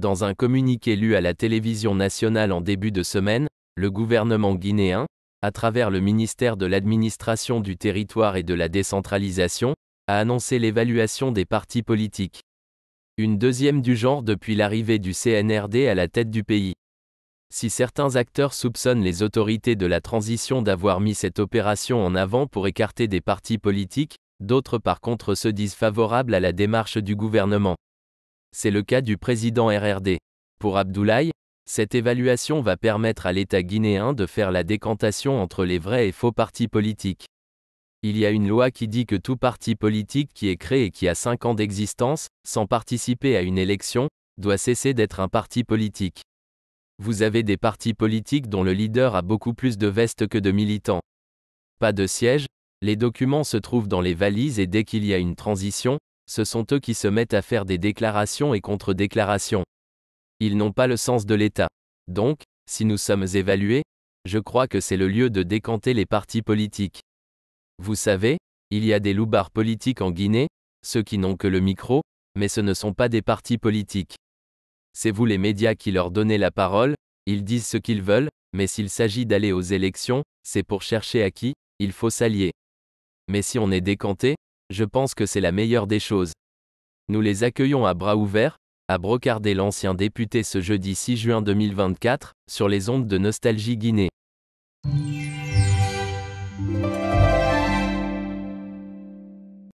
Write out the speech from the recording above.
Dans un communiqué lu à la télévision nationale en début de semaine, le gouvernement guinéen, à travers le ministère de l'Administration du Territoire et de la Décentralisation, a annoncé l'évaluation des partis politiques. Une deuxième du genre depuis l'arrivée du CNRD à la tête du pays. Si certains acteurs soupçonnent les autorités de la transition d'avoir mis cette opération en avant pour écarter des partis politiques, d'autres par contre se disent favorables à la démarche du gouvernement. C'est le cas du président RRD. Pour Abdoulaye, cette évaluation va permettre à l'État guinéen de faire la décantation entre les vrais et faux partis politiques. Il y a une loi qui dit que tout parti politique qui est créé et qui a 5 ans d'existence, sans participer à une élection, doit cesser d'être un parti politique. Vous avez des partis politiques dont le leader a beaucoup plus de vestes que de militants. Pas de siège, les documents se trouvent dans les valises et dès qu'il y a une transition, ce sont eux qui se mettent à faire des déclarations et contre-déclarations. Ils n'ont pas le sens de l'État. Donc, si nous sommes évalués, je crois que c'est le lieu de décanter les partis politiques. Vous savez, il y a des loupards politiques en Guinée, ceux qui n'ont que le micro, mais ce ne sont pas des partis politiques. C'est vous les médias qui leur donnez la parole, ils disent ce qu'ils veulent, mais s'il s'agit d'aller aux élections, c'est pour chercher à qui, il faut s'allier. Mais si on est décanté, je pense que c'est la meilleure des choses. Nous les accueillons à bras ouverts, à brocarder l'ancien député ce jeudi 6 juin 2024, sur les ondes de Nostalgie Guinée.